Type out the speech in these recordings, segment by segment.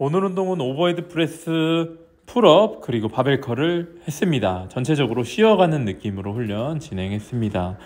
오늘 운동은 오버헤드 프레스, 풀업, 그리고 바벨컬을 했습니다. 전체적으로 쉬어가는 느낌으로 훈련 진행했습니다.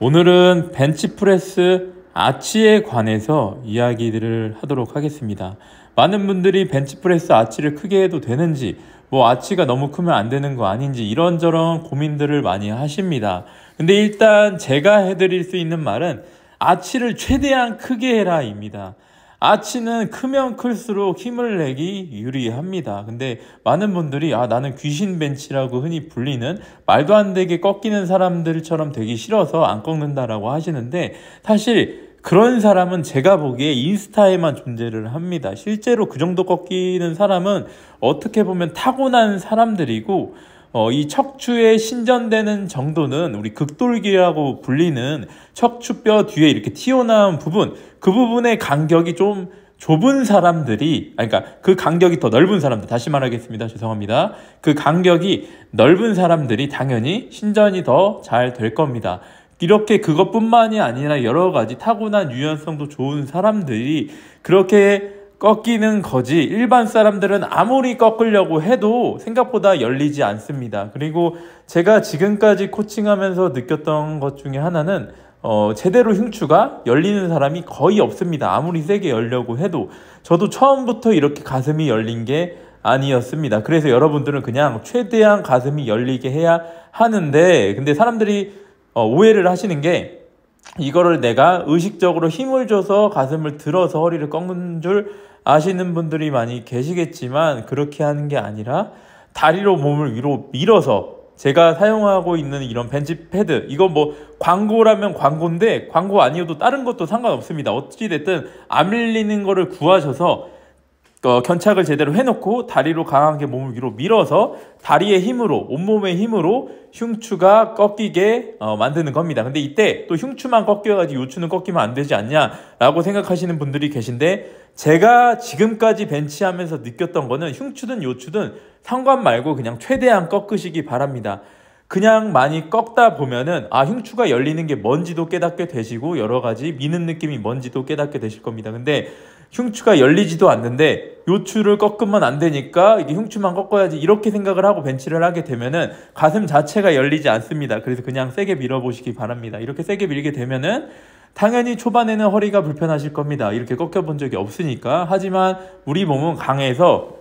오늘은 벤치프레스 아치에 관해서 이야기들을 하도록 하겠습니다. 많은 분들이 벤치프레스 아치를 크게 해도 되는지, 뭐 아치가 너무 크면 안 되는 거 아닌지 이런저런 고민들을 많이 하십니다. 근데 일단 제가 해드릴 수 있는 말은 아치를 최대한 크게 해라입니다. 아치는 크면 클수록 힘을 내기 유리합니다. 근데 많은 분들이 아 나는 귀신 벤치라고 흔히 불리는 말도 안 되게 꺾이는 사람들처럼 되기 싫어서 안 꺾는다라고 하시는데 사실 그런 사람은 제가 보기에 인스타에만 존재를 합니다. 실제로 그 정도 꺾이는 사람은 어떻게 보면 타고난 사람들이고 어, 이 척추에 신전되는 정도는 우리 극돌기라고 불리는 척추뼈 뒤에 이렇게 튀어나온 부분, 그 부분의 간격이 좀 좁은 사람들이, 아, 그러니까 그 간격이 더 넓은 사람들, 다시 말하겠습니다. 죄송합니다. 그 간격이 넓은 사람들이 당연히 신전이 더 잘 될 겁니다. 이렇게 그것뿐만이 아니라 여러 가지 타고난 유연성도 좋은 사람들이 그렇게 꺾이는 거지 일반 사람들은 아무리 꺾으려고 해도 생각보다 열리지 않습니다. 그리고 제가 지금까지 코칭하면서 느꼈던 것 중에 하나는 어, 제대로 흉추가 열리는 사람이 거의 없습니다. 아무리 세게 열려고 해도 저도 처음부터 이렇게 가슴이 열린 게 아니었습니다. 그래서 여러분들은 그냥 최대한 가슴이 열리게 해야 하는데 근데 사람들이 어, 오해를 하시는 게 이거를 내가 의식적으로 힘을 줘서 가슴을 들어서 허리를 꺾는 줄 아시는 분들이 많이 계시겠지만 그렇게 하는 게 아니라 다리로 몸을 위로 밀어서 제가 사용하고 있는 이런 벤치 패드 이건뭐 광고라면 광고인데 광고 아니어도 다른 것도 상관없습니다 어찌됐든 안 밀리는 거를 구하셔서 어, 견착을 제대로 해놓고 다리로 강하게 몸을 위로 밀어서 다리의 힘으로 온몸의 힘으로 흉추가 꺾이게 어, 만드는 겁니다. 근데 이때 또 흉추만 꺾여가지고 요추는 꺾이면 안 되지 않냐라고 생각하시는 분들이 계신데 제가 지금까지 벤치하면서 느꼈던 거는 흉추든 요추든 상관 말고 그냥 최대한 꺾으시기 바랍니다. 그냥 많이 꺾다 보면은 아 흉추가 열리는 게 뭔지도 깨닫게 되시고 여러 가지 미는 느낌이 뭔지도 깨닫게 되실 겁니다. 근데 흉추가 열리지도 않는데 요추를 꺾으면 안 되니까 이게 흉추만 꺾어야지 이렇게 생각을 하고 벤치를 하게 되면은 가슴 자체가 열리지 않습니다. 그래서 그냥 세게 밀어보시기 바랍니다. 이렇게 세게 밀게 되면은 당연히 초반에는 허리가 불편하실 겁니다. 이렇게 꺾여본 적이 없으니까. 하지만 우리 몸은 강해서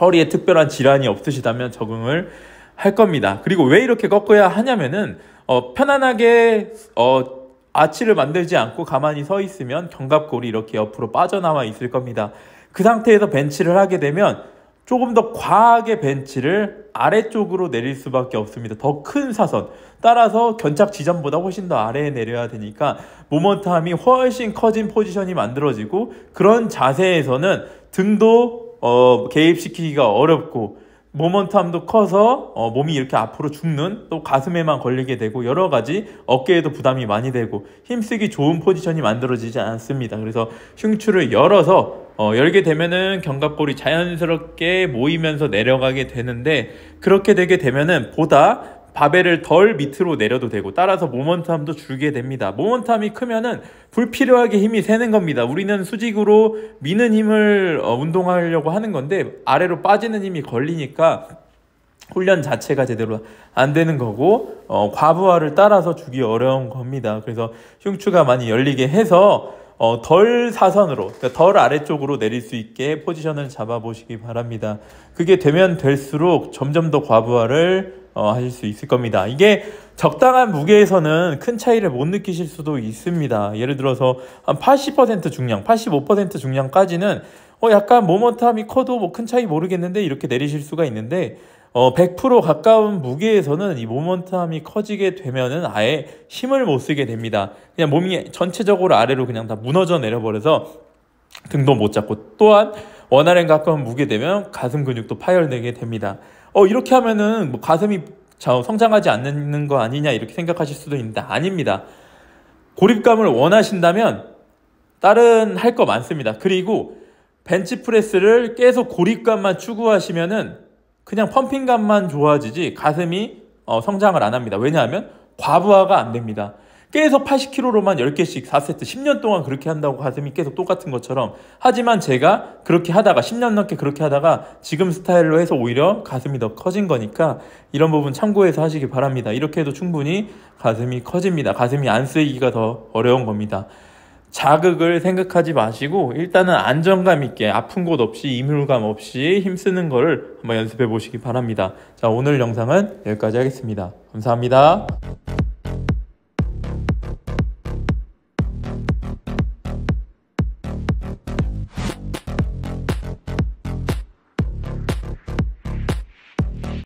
허리에 특별한 질환이 없으시다면 적응을 할 겁니다. 그리고 왜 이렇게 꺾어야 하냐면은 어, 편안하게 어, 아치를 만들지 않고 가만히 서 있으면 견갑골이 이렇게 옆으로 빠져나와 있을 겁니다. 그 상태에서 벤치를 하게 되면 조금 더 과하게 벤치를 아래쪽으로 내릴 수밖에 없습니다. 더 큰 사선. 따라서 견착 지점보다 훨씬 더 아래에 내려야 되니까 모먼트함이 훨씬 커진 포지션이 만들어지고 그런 자세에서는 등도 어, 개입시키기가 어렵고 모먼텀도 트 커서 어, 몸이 이렇게 앞으로 죽는 또 가슴에만 걸리게 되고 여러 가지 어깨에도 부담이 많이 되고 힘쓰기 좋은 포지션이 만들어지지 않습니다. 그래서 흉추를 열어서 어, 열게 되면은 견갑골이 자연스럽게 모이면서 내려가게 되는데 그렇게 되게 되면은 보다 바벨을 덜 밑으로 내려도 되고 따라서 모멘텀도 줄게 됩니다. 모멘텀이 크면은 불필요하게 힘이 새는 겁니다. 우리는 수직으로 미는 힘을 어, 운동하려고 하는 건데 아래로 빠지는 힘이 걸리니까 훈련 자체가 제대로 안 되는 거고 어, 과부하를 따라서 주기 어려운 겁니다. 그래서 흉추가 많이 열리게 해서 어, 덜 사선으로, 그러니까 덜 아래쪽으로 내릴 수 있게 포지션을 잡아보시기 바랍니다. 그게 되면 될수록 점점 더 과부하를 어, 하실 수 있을 겁니다. 이게 적당한 무게에서는 큰 차이를 못 느끼실 수도 있습니다. 예를 들어서 한 80% 중량, 85% 중량까지는 어, 약간 모먼텀이 커도 뭐 큰 차이 모르겠는데 이렇게 내리실 수가 있는데 어, 100% 가까운 무게에서는 이모먼트함이 커지게 되면은 아예 힘을 못 쓰게 됩니다. 그냥 몸이 전체적으로 아래로 그냥 다 무너져 내려버려서 등도 못 잡고 또한 원활엔 가까운 무게 되면 가슴 근육도 파열되게 됩니다. 어, 이렇게 하면은 뭐 가슴이 성장하지 않는 거 아니냐 이렇게 생각하실 수도 있는데 아닙니다. 고립감을 원하신다면 다른 할 거 많습니다. 그리고 벤치프레스를 계속 고립감만 추구하시면은 그냥 펌핑감만 좋아지지 가슴이 어, 성장을 안 합니다. 왜냐하면 과부하가 안 됩니다. 계속 80kg로만 10개씩 4세트 10년 동안 그렇게 한다고 가슴이 계속 똑같은 것처럼 하지만 제가 그렇게 하다가 10년 넘게 그렇게 하다가 지금 스타일로 해서 오히려 가슴이 더 커진 거니까 이런 부분 참고해서 하시기 바랍니다. 이렇게 해도 충분히 가슴이 커집니다. 가슴이 안 쓰이기가 더 어려운 겁니다. 자극을 생각하지 마시고 일단은 안정감 있게 아픈 곳 없이 이물감 없이 힘쓰는 거를 한번 연습해 보시기 바랍니다. 자, 오늘 영상은 여기까지 하겠습니다. 감사합니다.